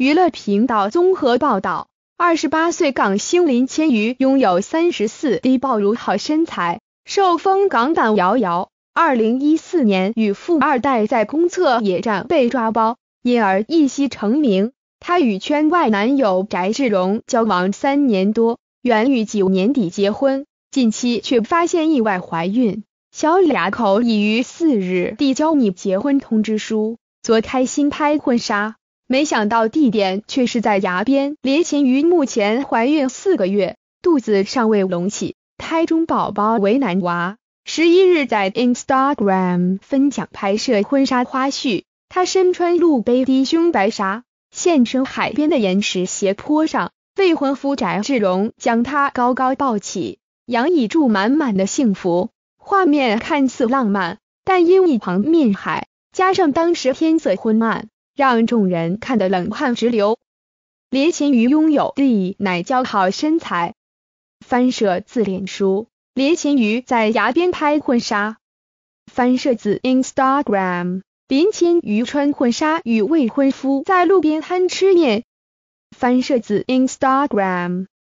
娱乐频道综合报道：二十八岁港星林千瑜拥有三十四低爆乳好身材，受封港版瑶瑶。二零一四年与富二代在公厕野战被抓包，因而一夕成名。她与圈外男友翟志荣交往三年多，原于九年底结婚，近期却发现意外怀孕，小俩口已于四日递交拟结婚通知书。昨开心拍婚纱。没想到地点却是在崖边。林琴于目前怀孕四个月，肚子尚未隆起，胎中宝宝为男娃。十一日在 Instagram 分享拍摄婚纱花絮，她身穿露背低胸白纱，现身海边的岩石斜坡上。未婚夫翟志荣将她高高抱起，洋溢住满满的幸福。画面看似浪漫，但因一旁面海，加上当时天色昏暗。让众人看得冷汗直流。林贤瑜拥有地乃姣好身材，翻摄自脸书。林贤瑜在崖边拍婚纱，翻摄自 Instagram。林贤瑜穿婚纱与未婚夫在路边摊吃面，翻摄自 Instagram。